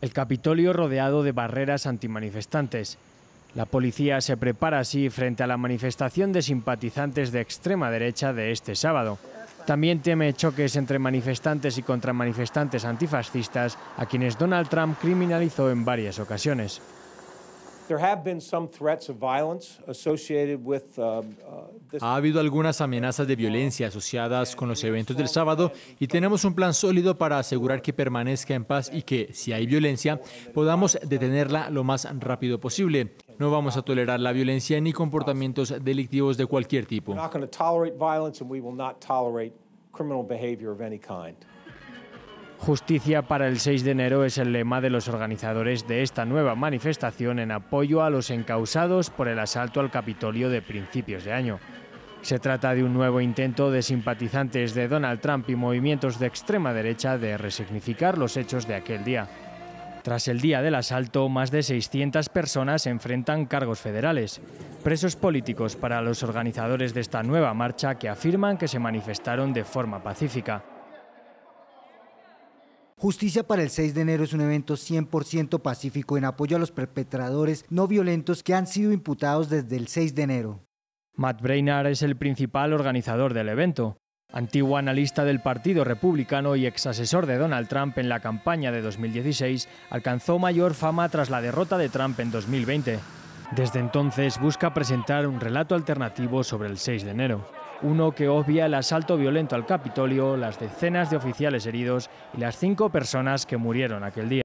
El Capitolio rodeado de barreras antimanifestantes. La policía se prepara así frente a la manifestación de simpatizantes de extrema derecha de este sábado. También teme choques entre manifestantes y contramanifestantes antifascistas, a quienes Donald Trump criminalizó en varias ocasiones. Ha habido algunas amenazas de violencia asociadas con los eventos del sábado y tenemos un plan sólido para asegurar que permanezca en paz y que, si hay violencia, podamos detenerla lo más rápido posible. No vamos a tolerar la violencia ni comportamientos delictivos de cualquier tipo. Justicia para el 6 de enero es el lema de los organizadores de esta nueva manifestación en apoyo a los encausados por el asalto al Capitolio de principios de año. Se trata de un nuevo intento de simpatizantes de Donald Trump y movimientos de extrema derecha de resignificar los hechos de aquel día. Tras el día del asalto, más de 600 personas enfrentan cargos federales, presos políticos para los organizadores de esta nueva marcha que afirman que se manifestaron de forma pacífica. Justicia para el 6 de enero es un evento 100% pacífico en apoyo a los perpetradores no violentos que han sido imputados desde el 6 de enero. Matt Brainard es el principal organizador del evento. Antiguo analista del Partido Republicano y ex de Donald Trump en la campaña de 2016, alcanzó mayor fama tras la derrota de Trump en 2020. Desde entonces busca presentar un relato alternativo sobre el 6 de enero uno que obvia el asalto violento al Capitolio, las decenas de oficiales heridos y las cinco personas que murieron aquel día.